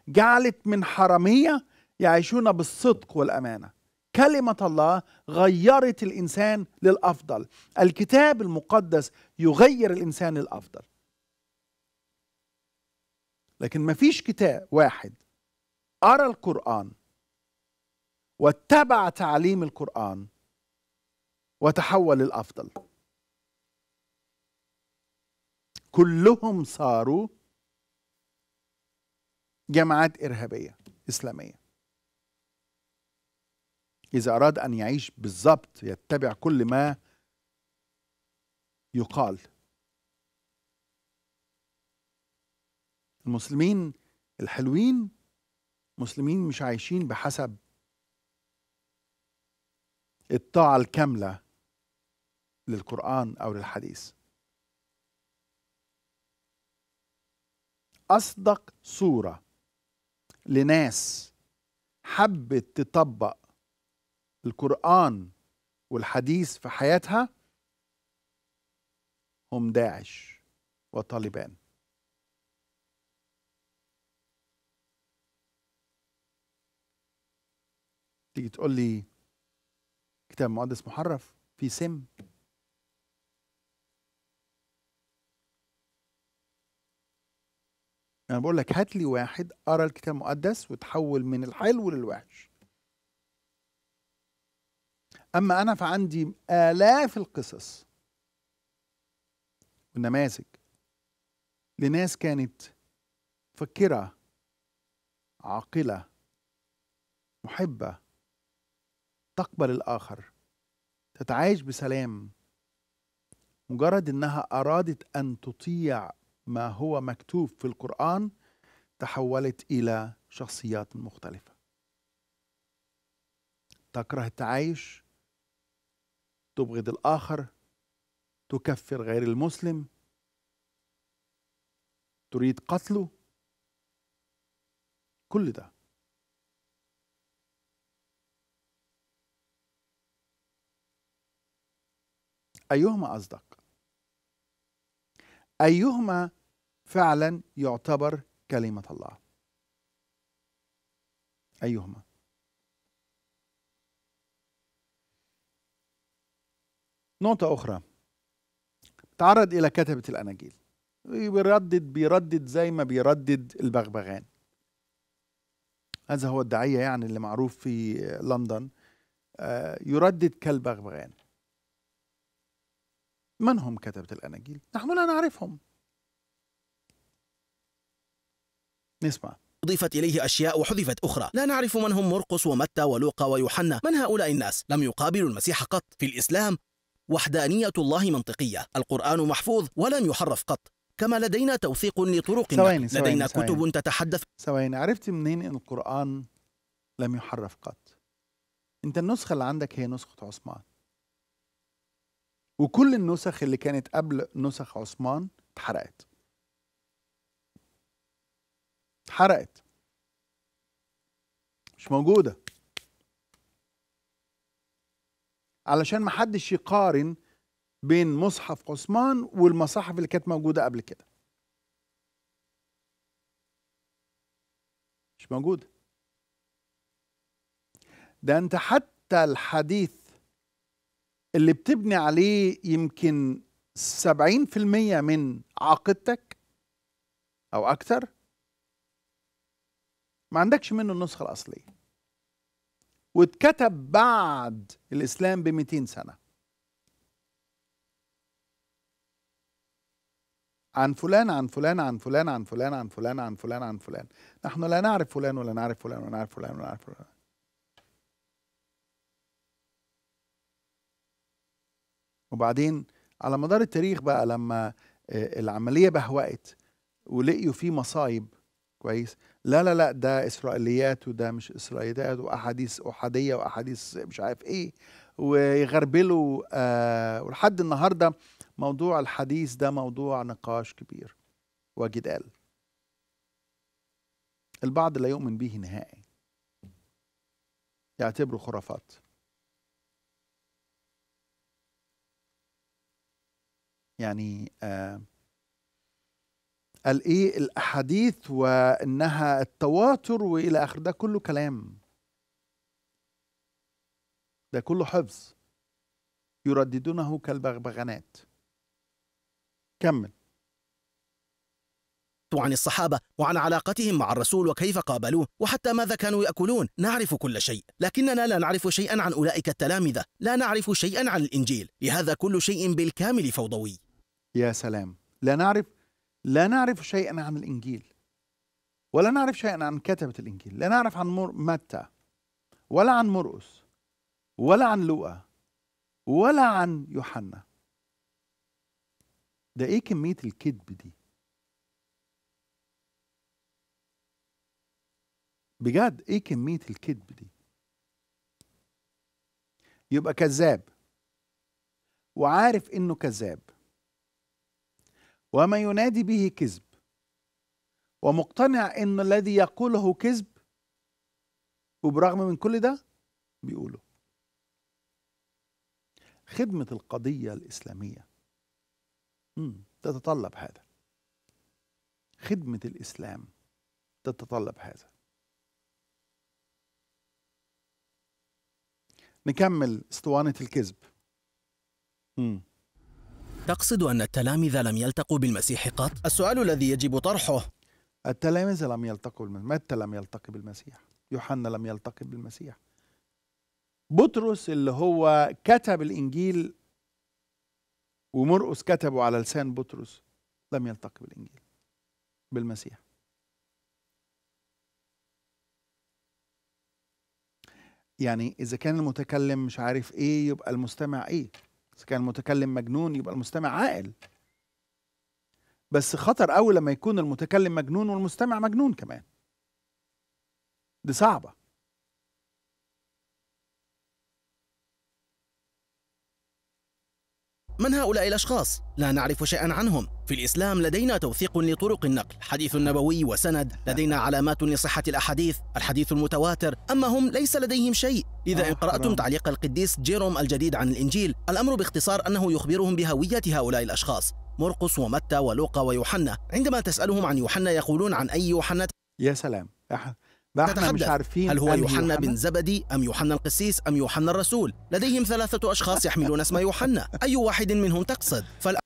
جعلت من حرامية يعيشون بالصدق والأمانة كلمة الله غيرت الإنسان للأفضل الكتاب المقدس يغير الإنسان للأفضل لكن ما فيش كتاب واحد أرى القرآن واتبع تعليم القرآن وتحول الافضل كلهم صاروا جماعات إرهابية إسلامية إذا أراد أن يعيش بالضبط يتبع كل ما يقال المسلمين الحلوين مسلمين مش عايشين بحسب الطاعة الكاملة للقرآن أو للحديث أصدق صورة لناس حبت تطبق القرآن والحديث في حياتها هم داعش وطالبان تيجي تقول لي كتاب مقدس محرف في سم انا يعني بقول لك هات لي واحد قرا الكتاب المقدس وتحول من الحلو للوحش اما انا فعندي الاف القصص والنماذج لناس كانت مفكره عاقله محبه تقبل الآخر تتعايش بسلام مجرد إنها أرادت أن تطيع ما هو مكتوب في القرآن تحولت إلى شخصيات مختلفة تكره التعايش تبغض الآخر تكفر غير المسلم تريد قتله كل ده أيهما أصدق أيهما فعلا يعتبر كلمة الله أيهما نقطة أخرى تعرض إلى كتبة الأناجيل بيردد بيردد زي ما بيردد البغبغان هذا هو الداعية يعني اللي معروف في لندن آه، يردد كالبغبغان من هم كتبة الأناجيل؟ نحن لا نعرفهم نسمع أضيفت إليه أشياء وحذفت أخرى لا نعرف من هم مرقس ومتى ولوقا ويوحنا من هؤلاء الناس لم يقابلوا المسيح قط في الإسلام وحدانية الله منطقية القرآن محفوظ ولم يحرف قط كما لدينا توثيق لطرق سويني سويني لدينا سويني كتب سويني تتحدث ثواني عرفت منين أن القرآن لم يحرف قط أنت النسخة اللي عندك هي نسخة عثمان وكل النسخ اللي كانت قبل نسخ عثمان اتحرقت اتحرقت مش موجوده علشان ما حدش يقارن بين مصحف عثمان والمصاحف اللي كانت موجوده قبل كده مش موجوده ده انت حتى الحديث اللي بتبني عليه يمكن 70% من عقيدتك او اكثر ما عندكش منه النسخه الاصليه واتكتب بعد الاسلام ب 200 سنه عن فلان عن فلان عن فلان عن فلان عن فلان عن فلان عن فلان نحن لا نعرف فلان ولا نعرف فلان ولا نعرف فلان ولا نعرف فلان وبعدين على مدار التاريخ بقى لما آه، العمليه بهوأت ولقيوا فيه مصايب كويس لا لا لا ده اسرائيليات وده مش اسرائيليات واحاديث احاديه واحاديث مش عارف ايه ويغربلوا آه ولحد النهارده موضوع الحديث ده موضوع نقاش كبير وجدال البعض لا يؤمن به نهائي يعتبره خرافات يعني آه قال ايه الاحاديث وانها التواتر والى اخره ده كله كلام ده كله حفظ يرددونه كالبغبغانات كمل عن الصحابة وعن علاقتهم مع الرسول وكيف قابلوه وحتى ماذا كانوا يأكلون نعرف كل شيء لكننا لا نعرف شيئا عن أولئك التلامذة لا نعرف شيئا عن الإنجيل لهذا كل شيء بالكامل فوضوي يا سلام لا نعرف لا نعرف شيئا عن الإنجيل ولا نعرف شيئا عن كتبة الإنجيل لا نعرف عن متى ولا عن مرقس ولا عن لوقا ولا عن يوحنا ده ايه كمية الكذب دي بجد ايه كمية الكذب دي يبقى كذاب وعارف انه كذاب وما ينادي به كذب ومقتنع ان الذي يقوله كذب وبرغم من كل ده بيقوله خدمة القضية الإسلامية تتطلب هذا خدمة الإسلام تتطلب هذا نكمل اسطوانة الكذب مم. تقصد أن التلاميذ لم يلتقوا بالمسيح قط؟ السؤال الذي يجب طرحه التلاميذ لم يلتقوا بالمسيح متى لم يلتقي بالمسيح يوحنا لم يلتقي بالمسيح بطرس اللي هو كتب الإنجيل ومرقس كتبه على لسان بطرس لم يلتقي بالإنجيل بالمسيح يعني إذا كان المتكلم مش عارف إيه يبقى المستمع إيه إذا كان المتكلم مجنون يبقى المستمع عاقل بس خطر قوي لما يكون المتكلم مجنون والمستمع مجنون كمان دي صعبه من هؤلاء الأشخاص؟ لا نعرف شيئا عنهم في الإسلام لدينا توثيق لطرق النقل حديث نبوي وسند لدينا علامات لصحة الأحاديث الحديث المتواتر أما هم ليس لديهم شيء إذا إن آه، قرأتم تعليق القديس جيروم الجديد عن الإنجيل الأمر باختصار أنه يخبرهم بهوية هؤلاء الأشخاص مرقس ومتى ولوقا ويوحنا عندما تسألهم عن يوحنا يقولون عن أي يوحنا يا سلام ما احنا مش عارفين هل هو يوحنا بن زبدي أم يوحنا القسيس أم يوحنا الرسول لديهم ثلاثة أشخاص يحملون اسم يوحنا أي واحد منهم تقصد فالأ...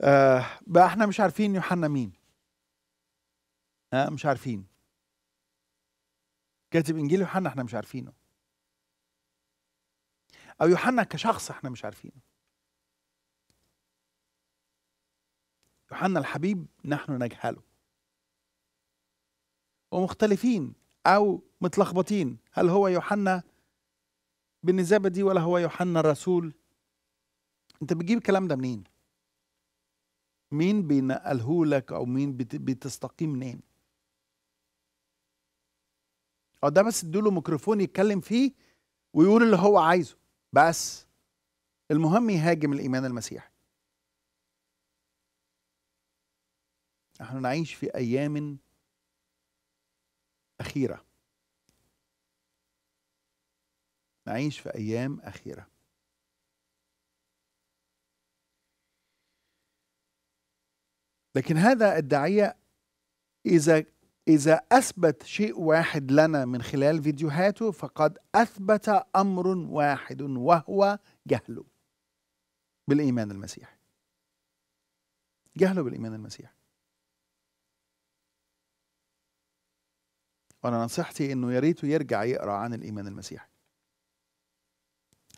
آه بقى احنا مش عارفين يوحنا مين آه مش عارفين كاتب انجيل يوحنا احنا مش عارفينه او يوحنا كشخص احنا مش عارفينه يوحنا الحبيب نحن نجهله ومختلفين أو متلخبطين هل هو يوحنا بالنزابة دي ولا هو يوحنا الرسول أنت بتجيب الكلام ده منين مين بينقله لك أو مين بتستقيم منين أو ده بس له ميكروفون يتكلم فيه ويقول اللي هو عايزه بس المهم يهاجم الإيمان المسيحي نحن نعيش في أيام أخيرة نعيش في أيام أخيرة لكن هذا الداعية إذا إذا أثبت شيء واحد لنا من خلال فيديوهاته فقد أثبت أمر واحد وهو جهله بالإيمان المسيحي جهله بالإيمان المسيحي وانا نصيحتي انه يا ريته يرجع يقرا عن الايمان المسيحي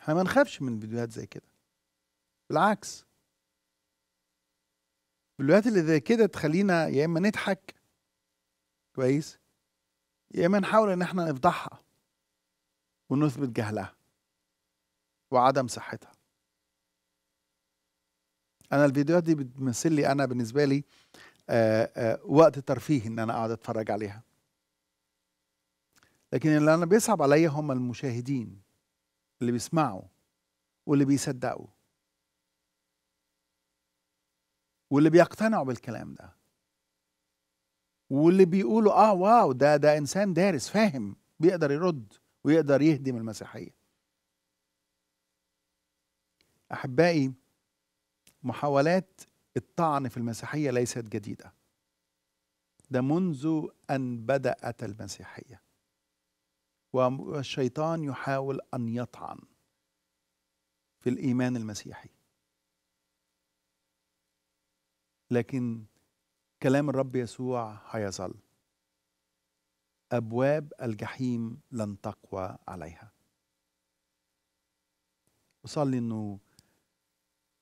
احنا ما نخافش من فيديوهات زي كده بالعكس الفيديوهات اللي زي كده تخلينا يا اما نضحك كويس يا اما نحاول ان احنا نفضحها ونثبت جهلها وعدم صحتها انا الفيديوهات دي بتمثل لي انا بالنسبه لي آآ آه، آآ آه، وقت ترفيه ان انا اقعد اتفرج عليها لكن اللي انا بيصعب عليا هم المشاهدين اللي بيسمعوا واللي بيصدقوا واللي بيقتنعوا بالكلام ده واللي بيقولوا اه واو ده ده انسان دارس فاهم بيقدر يرد ويقدر يهدم المسيحيه احبائي محاولات الطعن في المسيحيه ليست جديده ده منذ ان بدات المسيحيه والشيطان يحاول أن يطعن في الإيمان المسيحي لكن كلام الرب يسوع هيظل أبواب الجحيم لن تقوى عليها أصلي أنه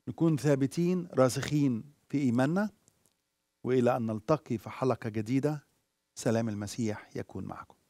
نكون ثابتين راسخين في إيماننا وإلى أن نلتقي في حلقة جديدة سلام المسيح يكون معكم